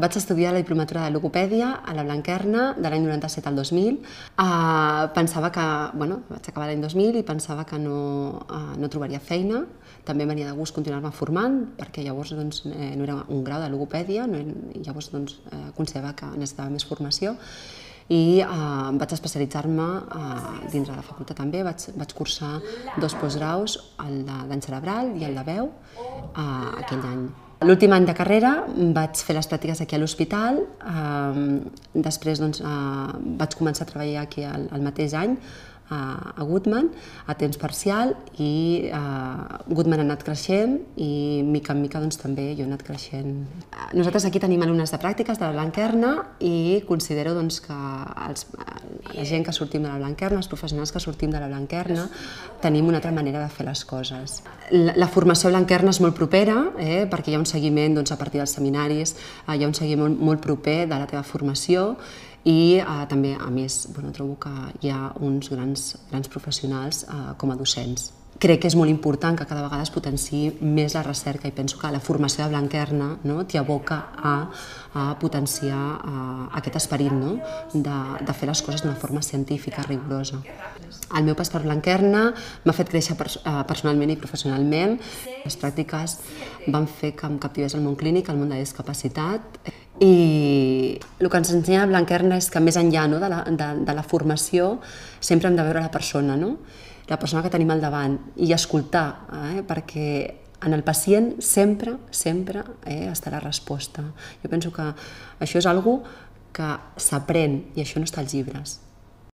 Vaig estudiar la diplomatura de logopèdia a la Blanquerna de l'any 97 al 2000. Uh, ah, pensava que, bueno, vaig acabar l'any 2000 i pensava que no, uh, no trobaria feina. També venia de gust continuar-me formant, perquè llavors doncs, eh, no era un grau de logopèdia, no, llavors doncs, eh, considerava que necessitava més formació i uh, vaig especialitzar-me uh, dins de la facultat també, vaig, vaig cursar dos postgraus, el dany cerebral i el de veu, uh, aquell any. L'últim any de carrera mm, vaig fer les pràctiques aquí a l'hospital, ehm, després doncs, eh, vaig començar a treballar aquí al, mateix any a, Goodman a temps parcial i eh, Goodman ha anat creixent i mica en mica doncs, també jo he anat creixent. Nosaltres aquí tenim alumnes de pràctiques de la Blanquerna i considero doncs, que els, la gent que sortim de la Blanquerna, els professionals que sortim de la Blanquerna, tenim una altra manera de fer les coses. La, la formació Blanquerna és molt propera, eh, perquè hi ha un seguiment doncs, a partir dels seminaris, eh, hi ha un seguiment molt, molt proper de la teva formació, i eh, també, a més, bueno, trobo que hi ha uns grans, grans professionals eh, com a docents crec que és molt important que cada vegada es potenciï més la recerca i penso que la formació de Blanquerna no, t'hi aboca a, a potenciar a, aquest esperit no, de, de fer les coses d'una forma científica, rigorosa. El meu pas per Blanquerna m'ha fet créixer pers eh, personalment i professionalment. Les pràctiques van fer que em captivés el món clínic, el món de discapacitat i el que ens ensenya Blanquerna és que més enllà no, de, la, de, de la formació sempre hem de veure la persona, no? la persona que tenim al davant i escoltar, eh? perquè en el pacient sempre, sempre eh, estarà resposta. Jo penso que això és algo que s'aprèn i això no està als llibres.